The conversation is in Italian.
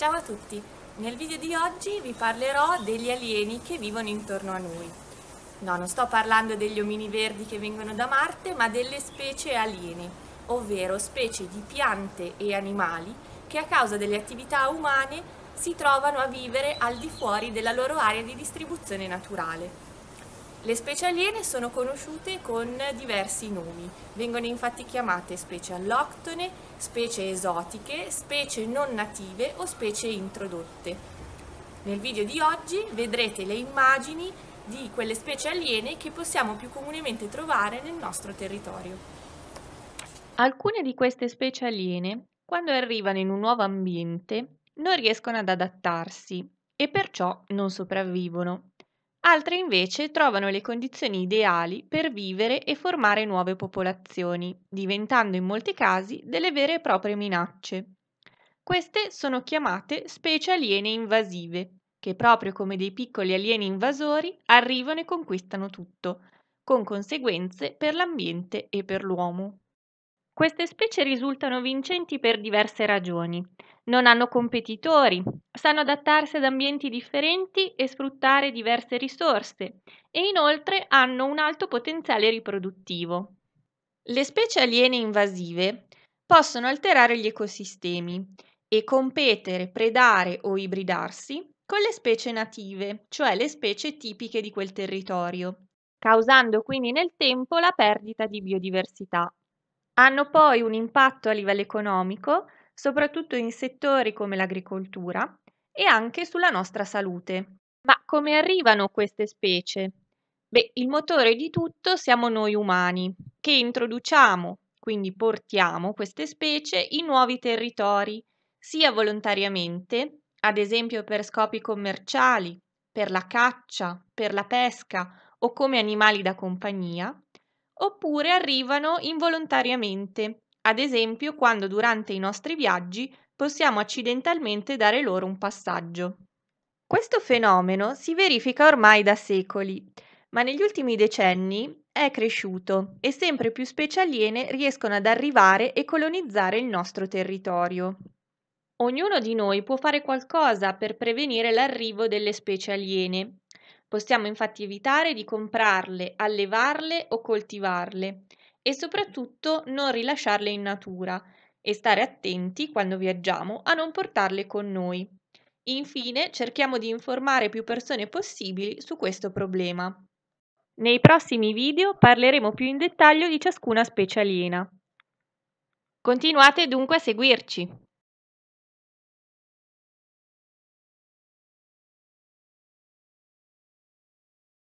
Ciao a tutti! Nel video di oggi vi parlerò degli alieni che vivono intorno a noi. No, non sto parlando degli omini verdi che vengono da Marte, ma delle specie aliene, ovvero specie di piante e animali che a causa delle attività umane si trovano a vivere al di fuori della loro area di distribuzione naturale. Le specie aliene sono conosciute con diversi nomi, vengono infatti chiamate specie alloctone, specie esotiche, specie non native o specie introdotte. Nel video di oggi vedrete le immagini di quelle specie aliene che possiamo più comunemente trovare nel nostro territorio. Alcune di queste specie aliene, quando arrivano in un nuovo ambiente, non riescono ad adattarsi e perciò non sopravvivono altre invece trovano le condizioni ideali per vivere e formare nuove popolazioni, diventando in molti casi delle vere e proprie minacce. Queste sono chiamate specie aliene invasive, che proprio come dei piccoli alieni invasori arrivano e conquistano tutto, con conseguenze per l'ambiente e per l'uomo. Queste specie risultano vincenti per diverse ragioni. Non hanno competitori, sanno adattarsi ad ambienti differenti e sfruttare diverse risorse e inoltre hanno un alto potenziale riproduttivo. Le specie aliene invasive possono alterare gli ecosistemi e competere, predare o ibridarsi con le specie native, cioè le specie tipiche di quel territorio, causando quindi nel tempo la perdita di biodiversità. Hanno poi un impatto a livello economico, soprattutto in settori come l'agricoltura e anche sulla nostra salute. Ma come arrivano queste specie? Beh, il motore di tutto siamo noi umani, che introduciamo, quindi portiamo queste specie in nuovi territori, sia volontariamente, ad esempio per scopi commerciali, per la caccia, per la pesca o come animali da compagnia, oppure arrivano involontariamente, ad esempio quando durante i nostri viaggi possiamo accidentalmente dare loro un passaggio. Questo fenomeno si verifica ormai da secoli, ma negli ultimi decenni è cresciuto e sempre più specie aliene riescono ad arrivare e colonizzare il nostro territorio. Ognuno di noi può fare qualcosa per prevenire l'arrivo delle specie aliene Possiamo infatti evitare di comprarle, allevarle o coltivarle e soprattutto non rilasciarle in natura e stare attenti quando viaggiamo a non portarle con noi. Infine, cerchiamo di informare più persone possibili su questo problema. Nei prossimi video parleremo più in dettaglio di ciascuna specie aliena. Continuate dunque a seguirci!